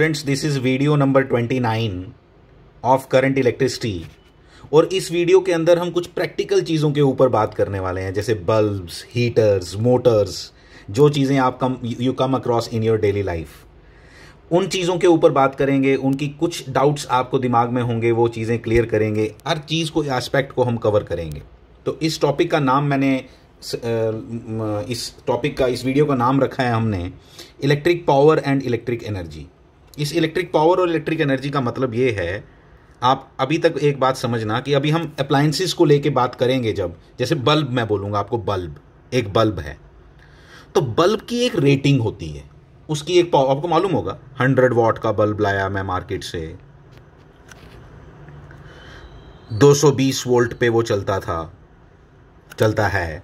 friends this is video number twenty nine of current electricity और इस video के अंदर हम कुछ प्रैक्टिकल चीज़ों के ऊपर बात करने वाले हैं जैसे बल्ब्स हीटर्स मोटर्स जो चीज़ें आप come you come across in your daily life उन चीज़ों के ऊपर बात करेंगे उनकी कुछ डाउट्स आपको दिमाग में होंगे वो चीज़ें क्लियर करेंगे हर चीज़ को एस्पेक्ट को हम कवर करेंगे तो इस टॉपिक का नाम मैंने इस टॉपिक का इस वीडियो का नाम रखा है हमने electric power and electric energy इस इलेक्ट्रिक पावर और इलेक्ट्रिक एनर्जी का मतलब ये है आप अभी तक एक बात समझना कि अभी हम अप्लायंसेस को लेके बात करेंगे जब जैसे बल्ब मैं बोलूंगा आपको बल्ब एक बल्ब है तो बल्ब की एक रेटिंग होती है उसकी एक पावर आपको मालूम होगा हंड्रेड वॉट का बल्ब लाया मैं मार्केट से 220 वोल्ट पे वो चलता था चलता है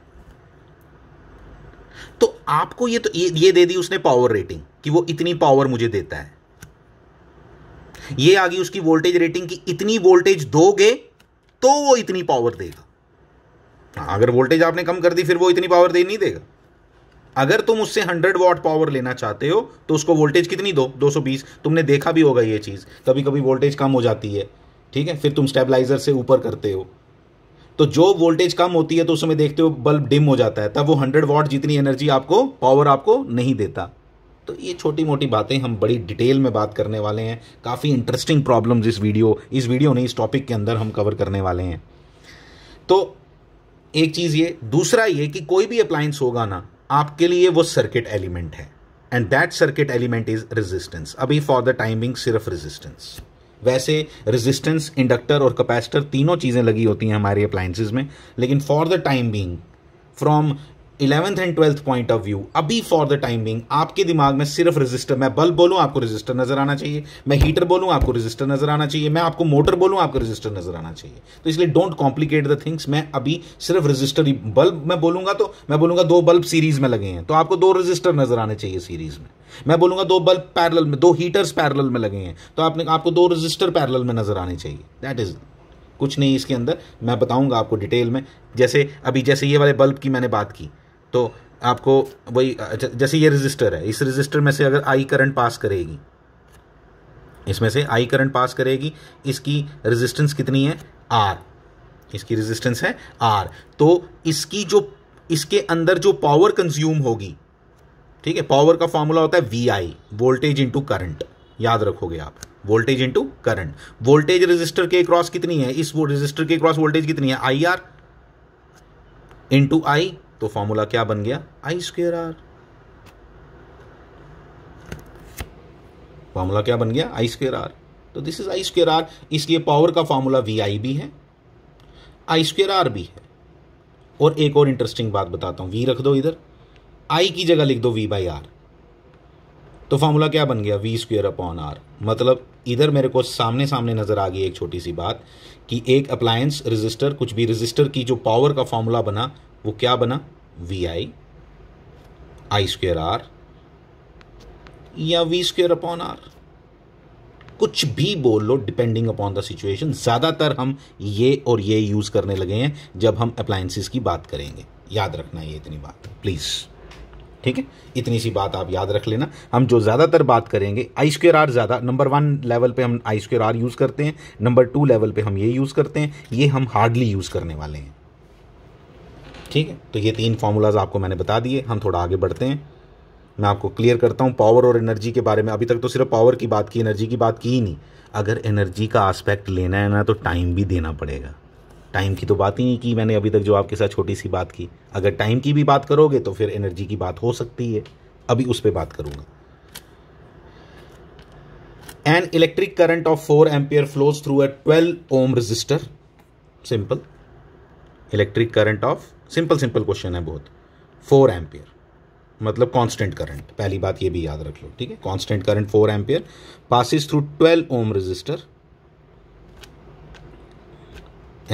तो आपको ये तो ये, ये दे दी उसने पावर रेटिंग कि वो इतनी पावर मुझे देता है ये आ गई उसकी वोल्टेज रेटिंग की इतनी वोल्टेज दोगे तो वो इतनी पावर देगा हाँ, अगर वोल्टेज आपने कम कर दी फिर वो इतनी पावर दे नहीं देगा अगर तुम उससे 100 वॉट पावर लेना चाहते हो तो उसको वोल्टेज कितनी दो 220 तुमने देखा भी होगा ये चीज़ कभी कभी वोल्टेज कम हो जाती है ठीक है फिर तुम स्टेबलाइजर से ऊपर करते हो तो जो वोल्टेज कम होती है तो उसमें देखते हो बल्ब डिम हो जाता है तब वो 100 वॉट जितनी एनर्जी आपको पावर आपको नहीं देता तो ये छोटी मोटी बातें हम बड़ी डिटेल में बात करने वाले हैं काफ़ी इंटरेस्टिंग प्रॉब्लम्स इस वीडियो इस वीडियो ने इस टॉपिक के अंदर हम कवर करने वाले हैं तो एक चीज़ ये दूसरा ये कि कोई भी अप्लायंस होगा ना आपके लिए वो सर्किट एलिमेंट है and that circuit element is resistance अभी फॉर द टाइमिंग सिर्फ रेजिस्टेंस वैसे रेजिस्टेंस इंडक्टर और कैपेसिटर तीनों चीज़ें लगी होती हैं हमारे अप्लायंसेज में लेकिन for the time being from eleventh and twelfth point of view अभी फॉर द टाइमिंग आपके दिमाग में सिर्फ रजिस्टर मैं बल्ब बोलूँ आपको रजिस्टर नजर आना चाहिए मैं हीटर बोलूँ आपको रजिस्टर नजर आना चाहिए मैं आपको मोटर बोलूँ आपको रजिस्टर नजर आना चाहिए तो इसलिए डोंट कॉम्प्लिकेट द थिंग्स मैं अभी सिर्फ रजिस्टर ही बल्ब मैं बोलूंगा तो मैं बोलूँगा दो बल्ब सीरीज में लगे हैं तो आपको दो रजिस्टर नजर आने चाहिए सीरीज में मैं बोलूंगा दो बल्ब पैरल में दो हीटर्स पैरल में लगे हैं तो आपने आपको दो रजिस्टर पैरल में नजर आने चाहिए दैट इज़ कुछ नहीं इसके अंदर मैं बताऊंगा आपको डिटेल में जैसे अभी जैसे ये वाले बल्ब की मैंने बात की तो आपको वही जैसे ये रजिस्टर है इस रजिस्टर में से अगर आई करंट पास करेगी इसमें से आई करंट पास करेगी इसकी रेजिस्टेंस कितनी है आर इसकी रेजिस्टेंस है आर तो इसकी जो इसके अंदर जो पावर कंज्यूम होगी ठीक है पावर का फॉर्मूला होता है V I voltage into current याद रखोगे आप voltage into current voltage resistor के क्रॉस कितनी है इस रेजिस्टर के क्रॉस वोल्टेज कितनी है आई आर इंटू आई तो फॉर्मूला क्या बन गया आई स्क्वेयर आर फॉर्मूला क्या बन गया आई स्क्वेयर आर तो this is I square R इसलिए पावर का फॉर्मूला वी आई भी है आई स्क्वेयर आर भी है और एक और इंटरेस्टिंग बात बताता हूं वी रख दो इधर आई की जगह लिख दो वी बाई आर तो फॉर्मूला क्या बन गया वी स्क्वेयर अपॉन आर मतलब इधर मेरे को सामने सामने नजर आ गई एक छोटी सी बात कि एक अप्लायंस रजिस्टर कुछ भी रजिस्टर की जो पावर का फॉर्मूला बना वो क्या बना V I I square R या वी स्क्वेयर अपॉन आर कुछ भी बोल लो डिपेंडिंग अपॉन द सिचुएशन ज़्यादातर हम ये और ये यूज़ करने लगे हैं जब हम अप्लायंसेस की बात करेंगे याद रखना ये इतनी बात प्लीज़ ठीक है इतनी सी बात आप याद रख लेना हम जो ज़्यादातर बात करेंगे आई स्क्र आर ज़्यादा नंबर वन लेवल पे हम आई स्क्र आर यूज़ करते हैं नंबर टू लेवल पे हम ये यूज़ करते हैं ये हम हार्डली यूज़ करने वाले हैं ठीक है तो ये तीन फार्मूलाज आपको मैंने बता दिए हम थोड़ा आगे बढ़ते हैं मैं आपको क्लियर करता हूँ पावर और एनर्जी के बारे में अभी तक तो सिर्फ पावर की बात की एनर्जी की बात की ही नहीं अगर एनर्जी का आस्पेक्ट लेना है ना तो टाइम भी देना पड़ेगा टाइम की तो बात ही नहीं की मैंने अभी तक जो आपके साथ छोटी सी बात की अगर टाइम की भी बात करोगे तो फिर एनर्जी की बात हो सकती है अभी उस पर बात करूँगा an electric current of four ampere flows through a twelve ohm resistor simple electric current of simple simple question है बहुत फोर एम्पियर मतलब कांस्टेंट करंट पहली बात ये भी याद रख लो ठीक है constant current four ampere passes through twelve ohm resistor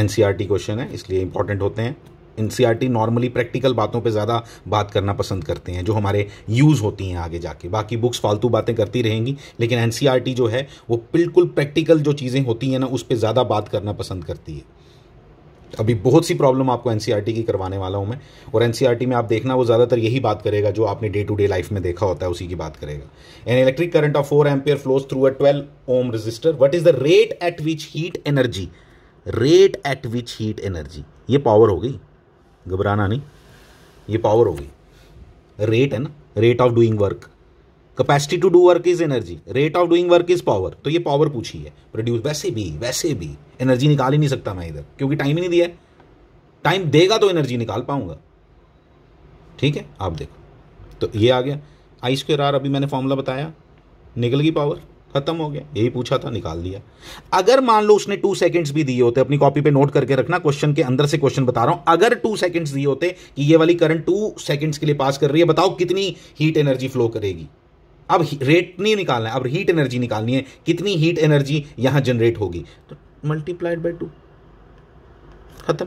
NCERT question है इसलिए इंपॉर्टेंट होते हैं एनसीआरटी नॉर्मली प्रैक्टिकल बातों पे ज़्यादा बात करना पसंद करते हैं जो हमारे यूज़ होती हैं आगे जाके बाकी बुक्स फालतू बातें करती रहेंगी लेकिन एनसीआरटी e जो है वो बिल्कुल प्रैक्टिकल जो चीज़ें होती हैं ना उस पर ज़्यादा बात करना पसंद करती है अभी बहुत सी प्रॉब्लम आपको एन e की करवाने वाला हूँ मैं और एन e में आप देखना वो ज़्यादातर यही बात करेगा जो आपने डे टू डे लाइफ में देखा होता है उसी की बात करेगा an electric current of four ampere flows through a twelve ohm resistor what is the rate at which heat energy rate at which heat energy ये पावर हो गई घबराना नहीं ये पावर हो गई रेट है ना rate of doing work capacity to do work is energy rate of doing work is power तो ये पावर पूछी है प्रोड्यूस वैसे भी वैसे भी एनर्जी निकाल ही नहीं सकता मैं इधर क्योंकि टाइम ही नहीं दिया है टाइम देगा तो एनर्जी निकाल पाऊंगा ठीक है आप देखो तो ये आ गया आई स्क्र आर अभी मैंने फॉर्मूला बताया निकल गई पावर खत्म हो गया यही पूछा था निकाल दिया अगर मान लो उसने टू सेकंड्स भी दिए होते अपनी कॉपी पे नोट करके रखना क्वेश्चन के अंदर से क्वेश्चन बता रहा हूं अगर टू सेकंड्स दिए होते कि ये वाली करंट टू सेकंड्स के लिए पास कर रही है बताओ कितनी हीट एनर्जी फ्लो करेगी अब रेट नहीं निकालना है अब हीट एनर्जी निकालनी है कितनी हीट एनर्जी यहां जनरेट होगी तो मल्टीप्लाइड बाई टू खत्म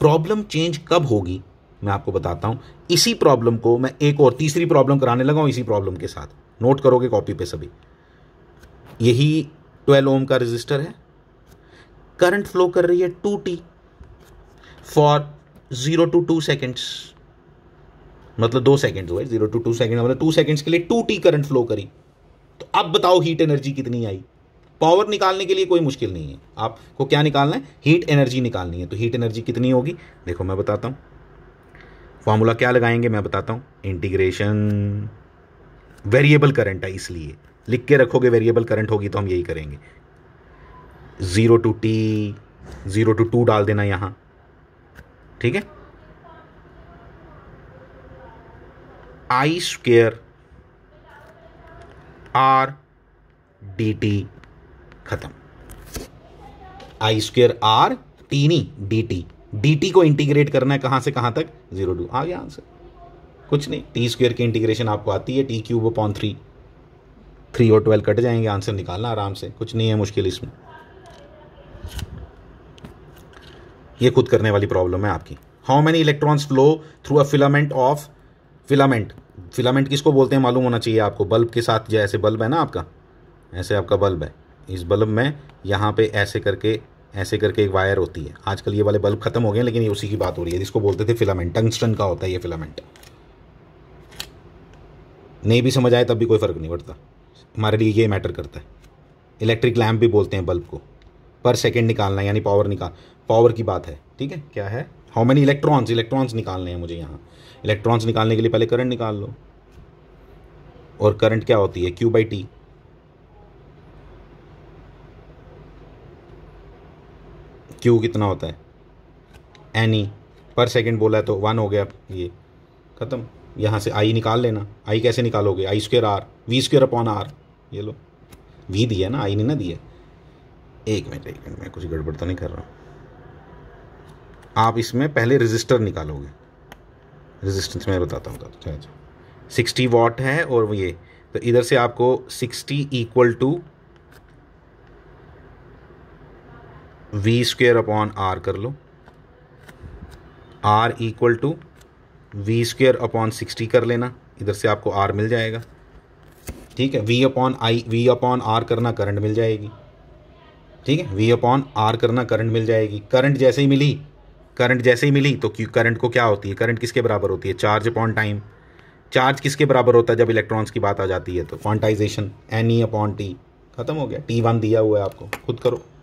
प्रॉब्लम चेंज कब होगी मैं आपको बताता हूं इसी प्रॉब्लम को मैं एक और तीसरी प्रॉब्लम कराने लगा हूं इसी प्रॉब्लम के साथ नोट करोगे कॉपी पे सभी यही 12 ओम का रजिस्टर है करंट फ्लो कर रही है to T for zero to two seconds मतलब दो सेकेंड हुए जीरो टू टू सेकेंड मतलब टू सेकेंड्स के लिए टू टी करंट फ्लो करी तो अब बताओ हीट एनर्जी कितनी आई पावर निकालने के लिए कोई मुश्किल नहीं है आपको क्या निकालना है हीट एनर्जी निकालनी है तो हीट एनर्जी कितनी होगी देखो मैं बताता हूँ फॉर्मूला क्या लगाएंगे मैं बताता हूँ इंटीग्रेशन वेरिएबल करंट है इसलिए लिख के रखोगे वेरिएबल करंट होगी तो हम यही करेंगे zero to T zero to two डाल देना यहाँ ठीक है I square R D T खत्म आई स्क्वेयर आर टी नी डी टी डी टी को इंटीग्रेट करना है कहां से कहां तक जीरो टू आ गया आंसर कुछ नहीं टी स्क्वेयर की इंटीग्रेशन आपको आती है T cube upon three three और ट्वेल्व कट जाएंगे आंसर निकालना आराम से कुछ नहीं है मुश्किल इसमें ये खुद करने वाली प्रॉब्लम है आपकी how many electrons flow through a filament of filament filament किसको बोलते हैं मालूम होना चाहिए आपको बल्ब के साथ जो ऐसे बल्ब है ना आपका ऐसे आपका बल्ब है इस बल्ब में यहाँ पे ऐसे करके ऐसे करके एक वायर होती है आजकल ये वाले बल्ब खत्म हो गए लेकिन ये उसी की बात हो रही है जिसको बोलते थे फिलामेंट टंगस्टन का होता है ये फिलामेंट नहीं भी समझ आए तब भी कोई फ़र्क नहीं पड़ता हमारे लिए ये मैटर करता है इलेक्ट्रिक लैम्प भी बोलते हैं बल्ब को पर सेकेंड निकालना यानी पावर निकाल पावर की बात है ठीक है क्या है हाउ मैनी इलेक्ट्रॉन्स इलेक्ट्रॉन्स निकालने हैं मुझे यहाँ इलेक्ट्रॉन्स निकालने के लिए पहले करंट निकाल लो और करंट क्या होती है क्यू बाई टी क्यू कितना होता है एनी पर सेकेंड बोला है तो वन हो गया ये ख़त्म यहाँ से आई निकाल लेना आई कैसे निकालोगे I square R V square upon R ये लो वी दिया ना आई नहीं ना दिया एक मिनट एक मिनट मैं कुछ गड़बड़ तो नहीं कर रहा हूँ आप इसमें पहले रजिस्टर निकालोगे रजिस्टेंस मैं बताता हूँ सिक्सटी वॉट है और ये तो इधर से आपको sixty equal to V square upon R कर लो R equal to V square upon sixty कर लेना इधर से आपको आर मिल जाएगा ठीक है V upon I V upon R करना करंट मिल जाएगी ठीक है वी अपॉन आर करना करंट मिल जाएगी करंट जैसे ही मिली करंट जैसे ही मिली तो करंट को क्या होती है करंट किसके बराबर होती है चार्ज अपॉन टाइम चार्ज किसके बराबर होता है जब इलेक्ट्रॉन्स की बात आ जाती है तो quantization N E upon T खत्म हो गया टी वन दिया हुआ है आपको खुद करो